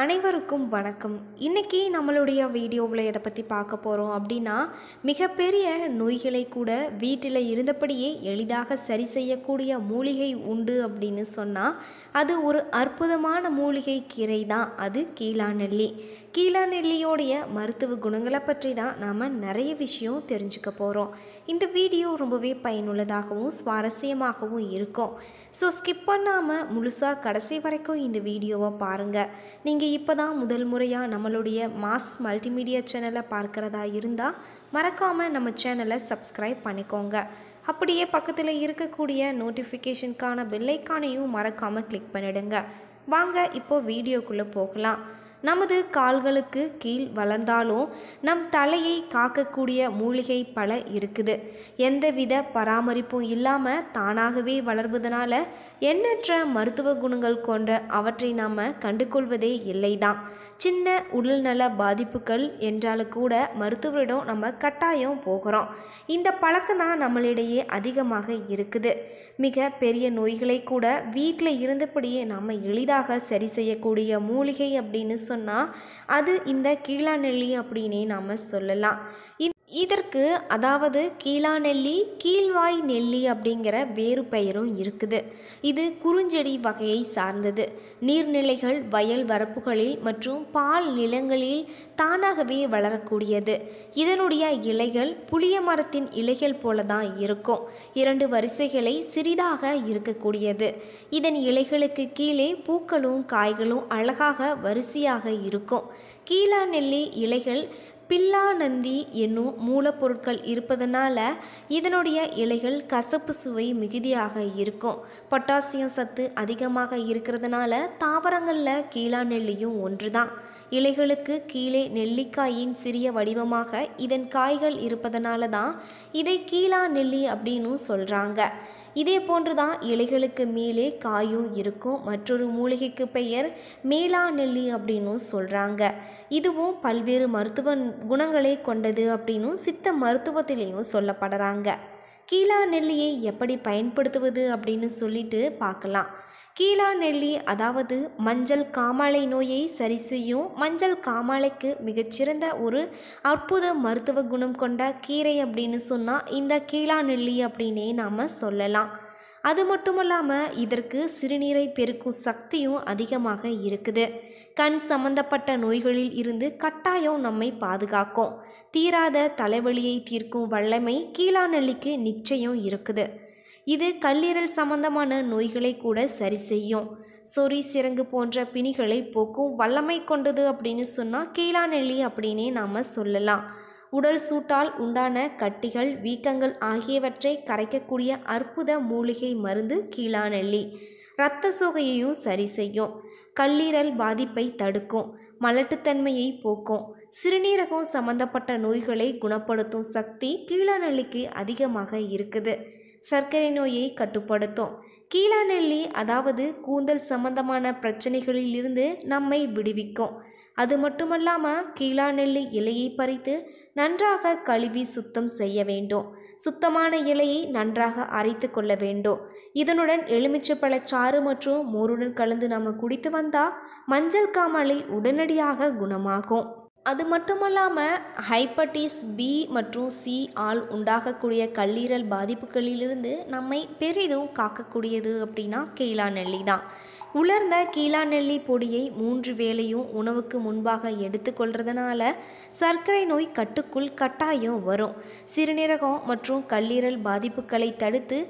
அனைவருக்கும் வணக்கம் இன்றைக்கி நம்மளுடைய வீடியோவில் எதை பற்றி பார்க்க போகிறோம் அப்படின்னா மிகப்பெரிய நோய்களை கூட வீட்டில் இருந்தபடியே எளிதாக சரி செய்யக்கூடிய மூலிகை உண்டு அப்படின்னு சொன்னால் அது ஒரு அற்புதமான மூலிகை கீரை தான் அது கீழாநெல்லி கீழா நெல்லியோடைய மருத்துவ குணங்களை பற்றி தான் நாம் நிறைய விஷயம் தெரிஞ்சுக்க போகிறோம் இந்த வீடியோ ரொம்பவே பயனுள்ளதாகவும் சுவாரஸ்யமாகவும் இருக்கும் ஸோ ஸ்கிப் பண்ணாமல் முழுசாக கடைசி வரைக்கும் இந்த வீடியோவை பாருங்கள் நீங்கள் இப்போ தான் முதல் முறையாக நம்மளுடைய மாஸ் மல்டிமீடியா சேனலை பார்க்குறதா இருந்தால் மறக்காமல் நம்ம சேனலை சப்ஸ்கிரைப் பண்ணிக்கோங்க அப்படியே பக்கத்தில் இருக்கக்கூடிய நோட்டிஃபிகேஷனுக்கான பெல்லைக்கானையும் மறக்காமல் கிளிக் பண்ணிடுங்க வாங்க இப்போ வீடியோக்குள்ளே போகலாம் நமது கால்களுக்கு கீழ் வளர்ந்தாலும் நம் தலையை காக்கக்கூடிய மூலிகை பல இருக்குது எந்தவித பராமரிப்பும் இல்லாமல் தானாகவே வளர்வதனால எண்ணற்ற மருத்துவ குணங்கள் கொண்ட அவற்றை நாம் கண்டுகொள்வதே இல்லைதான் சின்ன உடல்நல பாதிப்புகள் என்றாலும் கூட மருத்துவரிடம் நம்ம கட்டாயம் போகிறோம் இந்த பழக்கம் தான் நம்மளிடையே அதிகமாக இருக்குது மிக பெரிய நோய்களை கூட வீட்டில் இருந்தபடியே நாம் எளிதாக சரி செய்யக்கூடிய மூலிகை அப்படின்னு சொன்னால் சொன்னால் அது இந்த கீழாநெல்லி அப்படின்னே நாம் சொல்லலாம் இதற்கு அதாவது கீழா நெல்லி கீழ்வாய் நெல்லி அப்படிங்கிற வேறு பெயரும் இருக்குது இது குறுஞ்செடி வகையை சார்ந்தது நீர்நிலைகள் வயல் வரப்புகளில் மற்றும் பால் நிலங்களில் தானாகவே வளரக்கூடியது இதனுடைய இலைகள் புளிய மரத்தின் இலைகள் போல தான் இருக்கும் இரண்டு வரிசைகளை சிறிதாக இருக்கக்கூடியது இதன் இலைகளுக்கு கீழே பூக்களும் காய்களும் அழகாக வரிசையாக இருக்கும் கீழா நெல்லி இலைகள் பில்லாநந்தி என்னும் மூலப்பொருட்கள் இருப்பதனால இதனுடைய இலைகள் கசப்பு சுவை மிகுதியாக இருக்கும் பொட்டாசியம் சத்து அதிகமாக இருக்கிறதுனால தாவரங்களில் கீழா நெல்லியும் ஒன்று தான் இலைகளுக்கு கீழே நெல்லிக்காயின் சிறிய வடிவமாக இதன் காய்கள் இருப்பதனால தான் இதை கீழா நெல்லி அப்படின்னு சொல்கிறாங்க இதே போன்றுதான் இலைகளுக்கு மேலே காயும் இருக்கும் மற்றொரு மூலிகைக்கு பெயர் மேலா நெல்லி அப்படின்னும் சொல்கிறாங்க இதுவும் பல்வேறு மருத்துவ குணங்களை கொண்டது அப்படின்னும் சித்த மருத்துவத்திலையும் சொல்லப்படுறாங்க கீழா நெல்லியை எப்படி பயன்படுத்துவது அப்படின்னு சொல்லிட்டு பார்க்கலாம் கீழா நெல்லி அதாவது மஞ்சள் காமாலை நோயை சரி செய்யும் மஞ்சள் காமாலைக்கு மிகச்சிறந்த ஒரு அற்புத மருத்துவ குணம் கொண்ட கீரை அப்படின்னு சொன்னால் இந்த கீழா நெல்லி அப்படின்னே நாம் சொல்லலாம் அது மட்டும் இல்லாமல் இதற்கு சிறுநீரை பெருக்கும் சக்தியும் அதிகமாக இருக்குது கண் சம்பந்தப்பட்ட நோய்களில் இருந்து கட்டாயம் நம்மை பாதுகாக்கும் தீராத தலைவலியை தீர்க்கும் வல்லமை கீழா நெல்லிக்கு நிச்சயம் இருக்குது இது கல்லீரல் சம்பந்தமான நோய்களை கூட சரி செய்யும் சொறி சிறங்கு போன்ற பிணிகளை போக்கும் வல்லமை கொண்டது அப்படின்னு சொன்னால் கீழா நெல்லி அப்படின்னே நாம் சொல்லலாம் உடல் சூட்டால் உண்டான கட்டிகள் வீக்கங்கள் ஆகியவற்றை கரைக்கக்கூடிய அற்புத மூலிகை மருந்து கீழா நெல்லி இரத்த சோகையையும் சரி செய்யும் கல்லீரல் பாதிப்பை தடுக்கும் மலட்டுத்தன்மையை போக்கும் சிறுநீரகம் சம்பந்தப்பட்ட நோய்களை குணப்படுத்தும் சக்தி கீழாநெல்லிக்கு அதிகமாக இருக்குது சர்க்கரை நோயை கட்டுப்படுத்தும் கீழாநெல்லி அதாவது கூந்தல் சம்பந்தமான பிரச்சனைகளில் இருந்து நம்மை விடுவிக்கும் அது மட்டுமல்லாமல் கீழாநெல்லி இலையை பறித்து நன்றாக கழுவி சுத்தம் செய்ய வேண்டும் சுத்தமான இலையை நன்றாக அரைத்து கொள்ள வேண்டும் இதனுடன் எலுமிச்சப்பழச்சாறு மற்றும் மோருடன் கலந்து நாம் குடித்து வந்தால் மஞ்சள் காமாலை உடனடியாக குணமாகும் அது மட்டுமல்லாமல் ஹைப்பட்டிஸ் பி மற்றும் சி ஆல் உண்டாகக்கூடிய கல்லீரல் பாதிப்புகளிலிருந்து நம்மை பெரிதும் காக்கக்கூடியது அப்படின்னா கீழா நெல்லி தான் உலர்ந்த கீழா நெல்லி பொடியை மூன்று வேளையும் உணவுக்கு முன்பாக எடுத்துக்கொள்றதுனால சர்க்கரை நோய் கட்டுக்குள் கட்டாயம் வரும் சிறுநீரகம் மற்றும் கல்லீரல் பாதிப்புகளை தடுத்து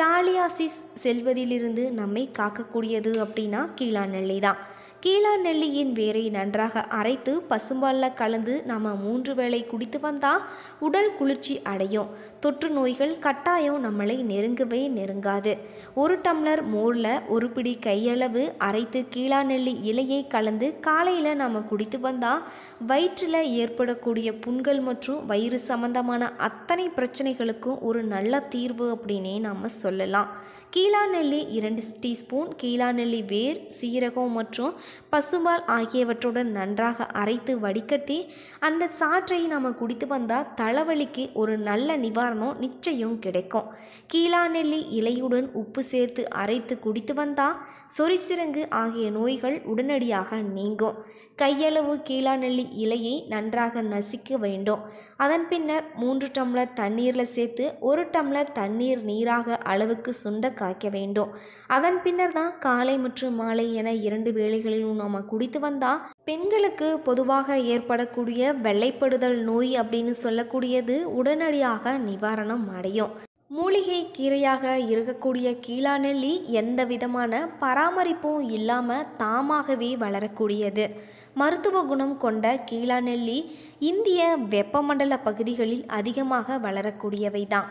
டாலியாசிஸ் செல்வதிலிருந்து நம்மை காக்கக்கூடியது அப்படின்னா கீழா நெல்லி தான் கீழா நெல்லியின் வேரை நன்றாக அரைத்து பசும்பாலில் கலந்து நாம் மூன்று வேளை குடித்து வந்தால் உடல் குளிர்ச்சி அடையும் தொற்று நோய்கள் கட்டாயம் நம்மளை நெருங்கவே நெருங்காது ஒரு டம்ளர் மோரில் ஒரு பிடி கையளவு அரைத்து கீழா நெல்லி இலையை கலந்து காலையில் நாம் குடித்து வந்தால் வயிற்றில் ஏற்படக்கூடிய புண்கள் மற்றும் வயிறு சம்பந்தமான அத்தனை பிரச்சனைகளுக்கும் ஒரு நல்ல தீர்வு அப்படின்னே நாம் சொல்லலாம் கீழா நெல்லி இரண்டு டீஸ்பூன் கீழா நெல்லி வேர் சீரகம் மற்றும் பசும்பால் ஆகியவற்றுடன் நன்றாக அரைத்து வடிகட்டி அந்த சாற்றை நாம் குடித்து வந்தால் தலைவலிக்கு ஒரு நல்ல நிவாரணம் நிச்சயம் கிடைக்கும் கீழாநெல்லி இலையுடன் உப்பு சேர்த்து அரைத்து குடித்து வந்தால் சொரிசிறங்கு ஆகிய நோய்கள் உடனடியாக நீங்கும் கையளவு கீழாநெல்லி இலையை நன்றாக நசிக்க வேண்டும் அதன் பின்னர் மூன்று டம்ளர் தண்ணீரில் சேர்த்து ஒரு டம்ளர் தண்ணீர் நீராக அளவுக்கு சுண்ட காய்க்க வேண்டும் அதன் பின்னர் தான் காலை மற்றும் மாலை என இரண்டு வேளைகளில் நாட்களிலும் நம்ம குடித்து வந்தால் பெண்களுக்கு பொதுவாக ஏற்படக்கூடிய வெள்ளைப்படுதல் நோய் அப்படின்னு சொல்லக்கூடியது உடனடியாக நிவாரணம் அடையும் மூலிகை கீரையாக இருக்கக்கூடிய கீழா நெல்லி எந்த விதமான பராமரிப்பும் இல்லாமல் தாமாகவே வளரக்கூடியது மருத்துவ குணம் கொண்ட கீழா நெல்லி இந்திய வெப்பமண்டல பகுதிகளில் அதிகமாக வளரக்கூடியவை தான்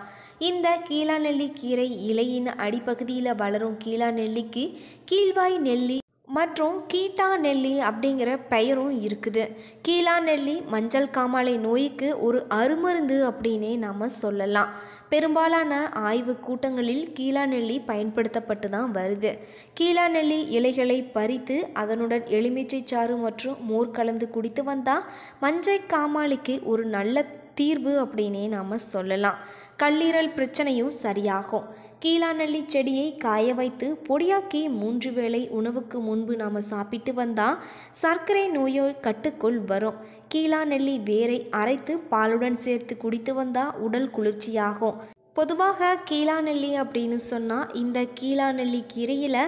இந்த கீழா நெல்லி கீரை இலையின் அடிப்பகுதியில் வளரும் கீழா நெல்லிக்கு கீழ்வாய் நெல்லி மற்றும் கீட்டா நெல்லி அப்படிங்கிற பெயரும் இருக்குது கீழா நெல்லி மஞ்சள் காமாலை நோய்க்கு ஒரு அருமருந்து அப்படின்னே நாம் சொல்லலாம் பெரும்பாலான ஆய்வு கூட்டங்களில் கீழா நெல்லி பயன்படுத்தப்பட்டு தான் வருது கீழா நெல்லி இலைகளை பறித்து அதனுடன் எலுமிச்சை சாறு மற்றும் மோர் கலந்து குடித்து வந்தால் மஞ்சள் காமாலைக்கு ஒரு நல்ல தீர்வு அப்படின்னே நாம் சொல்லலாம் கல்லீரல் பிரச்சனையும் சரியாகும் கீழாநள்ளி செடியை காய வைத்து பொடியாக்கி மூன்று வேளை உணவுக்கு முன்பு நாம் சாப்பிட்டு வந்தால் சர்க்கரை நோயோ கட்டுக்குள் வரும் கீழாநெல்லி வேரை அரைத்து பாலுடன் சேர்த்து குடித்து வந்தால் உடல் குளிர்ச்சியாகும் பொதுவாக கீழாநெல்லி அப்படின்னு சொன்னால் இந்த கீழாநெல்லி கீரையில்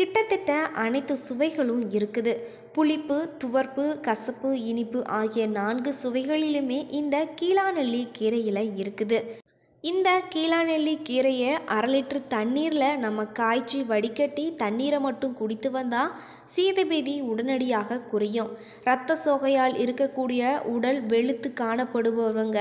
கிட்டத்தட்ட அனைத்து சுவைகளும் இருக்குது புளிப்பு துவர்ப்பு கசப்பு இனிப்பு ஆகிய நான்கு சுவைகளிலுமே இந்த கீழாநெல்லி கீரையில் இருக்குது இந்த கீழாநெல்லி கீரையை அரை லிட்டர் தண்ணீரில் நம்ம காய்ச்சி வடிகட்டி தண்ணீரை மட்டும் குடித்து வந்தால் சீதபேதி உடனடியாக குறையும் இரத்த சோகையால் இருக்கக்கூடிய உடல் வெளுத்து காணப்படுபவங்க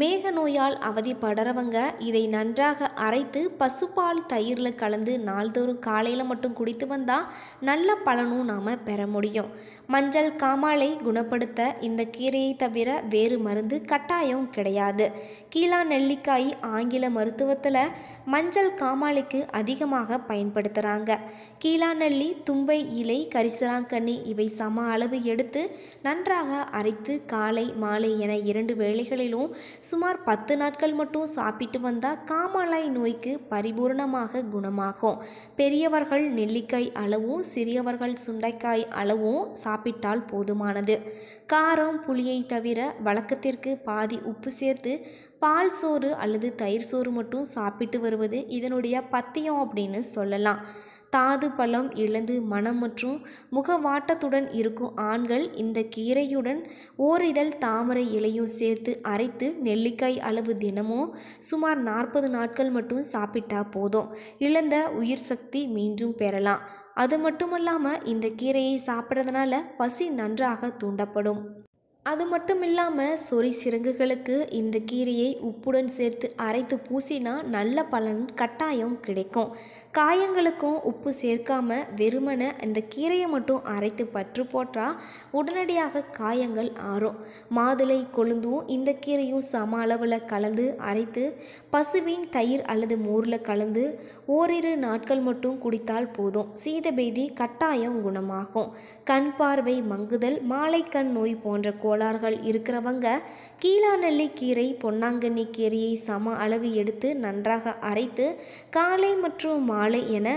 மேக நோயால் அவதிப்படுறவங்க இதை நன்றாக அரைத்து பசுப்பால் தயிரில் கலந்து நாள்தோறும் காலையில் மட்டும் குடித்து வந்தால் நல்ல பலனும் நாம் பெற முடியும் மஞ்சள் காமாலை குணப்படுத்த இந்த கீரையை தவிர வேறு மருந்து கட்டாயம் கிடையாது கீழா நெல்லிக்காய் ஆங்கில மருத்துவத்தில் மஞ்சள் காமாலைக்கு அதிகமாக பயன்படுத்துகிறாங்க கீழா நெல்லி தும்பை இலை தேயிலை கரிசலாங்கண்ணி இவை சம அளவு எடுத்து நன்றாக அரைத்து காலை மாலை என இரண்டு வேளைகளிலும் சுமார் பத்து நாட்கள் மட்டும் சாப்பிட்டு வந்தால் காமாலாய் நோய்க்கு பரிபூர்ணமாக குணமாகும் பெரியவர்கள் நெல்லிக்காய் அளவும் சிறியவர்கள் சுண்டைக்காய் அளவும் சாப்பிட்டால் போதுமானது காரம் புளியை தவிர வழக்கத்திற்கு பாதி உப்பு சேர்த்து பால் சோறு அல்லது தயிர் சோறு மட்டும் சாப்பிட்டு வருவது இதனுடைய பத்தியம் அப்படின்னு சொல்லலாம் தாது பலம் இழந்து மனம் மற்றும் முகவாட்டத்துடன் இருக்கும் ஆண்கள் இந்த கீரையுடன் ஓரிதழ் தாமரை இலையும் சேர்த்து அரைத்து நெல்லிக்காய் அளவு தினமும் சுமார் நாற்பது நாட்கள் மட்டும் சாப்பிட்டா போதும் இழந்த உயிர் சக்தி மீண்டும் பெறலாம் அது மட்டும் இல்லாமல் இந்த கீரையை சாப்பிட்றதுனால பசி நன்றாக தூண்டப்படும் அது மட்டும் இல்லாமல் சொறி சிறங்குகளுக்கு இந்த கீரையை உப்புடன் சேர்த்து அரைத்து பூசினா நல்ல பலன் கட்டாயம் கிடைக்கும் காயங்களுக்கும் உப்பு சேர்க்காமல் வெறுமனை இந்த கீரையை மட்டும் அரைத்து பற்று போட்டா உடனடியாக காயங்கள் ஆறும் மாதுளை கொழுந்தும் இந்த கீரையும் சம அளவில் கலந்து அரைத்து பசுவின் தயிர் அல்லது மோரில் கலந்து ஓரிரு நாட்கள் மட்டும் குடித்தால் போதும் சீதபேதி கட்டாயம் குணமாகும் கண் பார்வை மங்குதல் மாலை கண் நோய் போன்ற கோளாறுகள் இருக்கிறவங்க கீழாநெல்லி கீரை பொன்னாங்கண்ணி கீரையை சம அளவு எடுத்து நன்றாக அரைத்து காலை மற்றும் மாலை என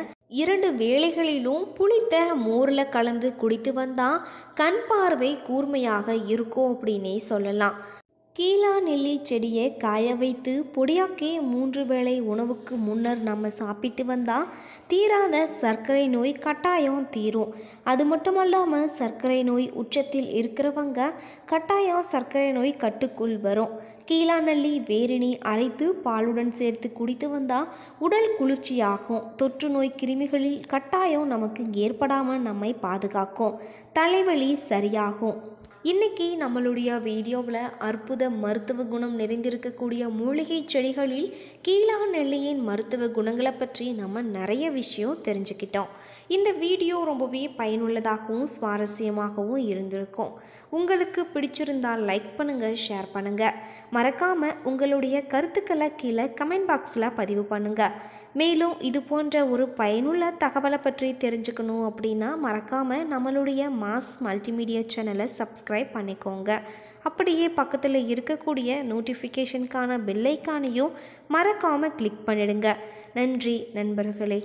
இரண்டு வேளைகளிலும் புளித்த மோரில் கலந்து குடித்து வந்தால் கண் பார்வை கூர்மையாக இருக்கும் அப்படின்னே சொல்லலாம் கீழா நெல்லி செடியை காய வைத்து பொடியாக்கி மூன்று வேளை உணவுக்கு முன்னர் நம்ம சாப்பிட்டு வந்தால் தீராத சர்க்கரை நோய் கட்டாயம் தீரும் அது மட்டும் சர்க்கரை நோய் உச்சத்தில் இருக்கிறவங்க கட்டாயம் சர்க்கரை நோய் கட்டுக்குள் வரும் கீழா நெல்லி வேரினி அரைத்து பாலுடன் சேர்த்து குடித்து வந்தால் உடல் குளிர்ச்சியாகும் தொற்று நோய் கிருமிகளில் கட்டாயம் நமக்கு ஏற்படாமல் நம்மை பாதுகாக்கும் தலைவலி சரியாகும் இன்றைக்கி நம்மளுடைய வீடியோவில் அற்புத மருத்துவ குணம் நிறைந்திருக்கக்கூடிய மூலிகை செடிகளில் கீழா நெல்லியின் மருத்துவ குணங்களை பற்றி நம்ம நிறைய விஷயம் தெரிஞ்சுக்கிட்டோம் இந்த வீடியோ ரொம்பவே பயனுள்ளதாகவும் சுவாரஸ்யமாகவும் இருந்திருக்கும் உங்களுக்கு பிடிச்சிருந்தால் லைக் பண்ணுங்கள் ஷேர் பண்ணுங்கள் மறக்காமல் உங்களுடைய கருத்துக்களை கீழே கமெண்ட் பாக்ஸில் பதிவு பண்ணுங்கள் மேலும் இது போன்ற ஒரு பயனுள்ள தகவலை பற்றி தெரிஞ்சுக்கணும் அப்படின்னா மறக்காமல் நம்மளுடைய மாஸ் மல்டிமீடியா சேனலை சப்ஸ்கிரைப் பண்ணிக்கோங்க அப்படியே பக்கத்தில் இருக்கக்கூடிய நோட்டிஃபிகேஷனுக்கான பில்லைக்கானையும் மறக்காமல் கிளிக் பண்ணிடுங்க நன்றி நண்பர்களே